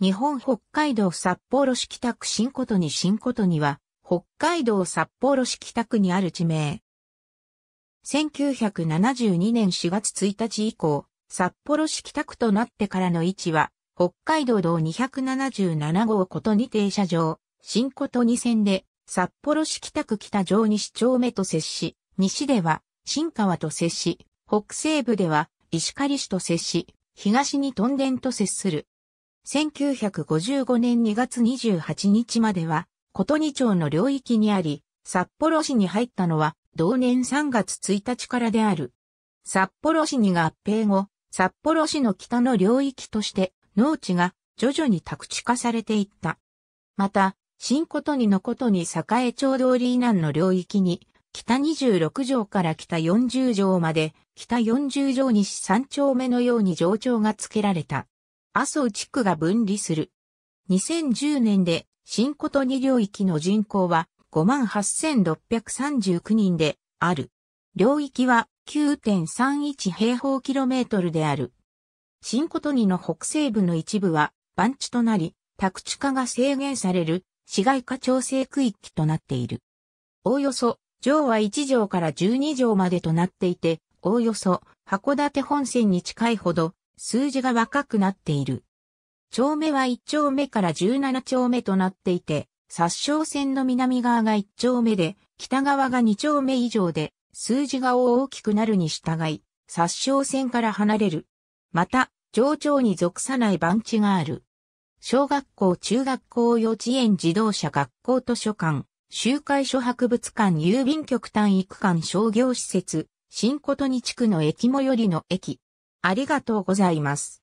日本北海道札幌市北区新琴に新琴には、北海道札幌市北区にある地名。1972年4月1日以降、札幌市北区となってからの位置は、北海道道277号琴に停車場、新琴2線で、札幌市北区北上西丁目と接し、西では、新川と接し、北西部では、石狩市と接し、東に屯田と接する。1955年2月28日までは、琴二町の領域にあり、札幌市に入ったのは、同年3月1日からである。札幌市に合併後、札幌市の北の領域として、農地が徐々に宅地化されていった。また、新琴にのことに栄町通り以南の領域に、北26条から北40条まで、北40条西3丁目のように上帳が付けられた。麻生地区が分離する。2010年で新琴二領域の人口は58,639人である。領域は9.31平方キロメートルである。新琴二の北西部の一部は番地となり、宅地化が制限される市街化調整区域となっている。おおよそ、上は1条から12条までとなっていて、おおよそ函館本線に近いほど数字が若くなっている。丁目は1丁目から17丁目となっていて、殺傷線の南側が1丁目で、北側が2丁目以上で、数字が大きくなるに従い、殺傷線から離れる。また、上長に属さない番地がある。小学校、中学校、幼稚園、自動車、学校、図書館、集会所、博物館、郵便局、単育館、商業施設、新琴に地区の駅もよりの駅、ありがとうございます。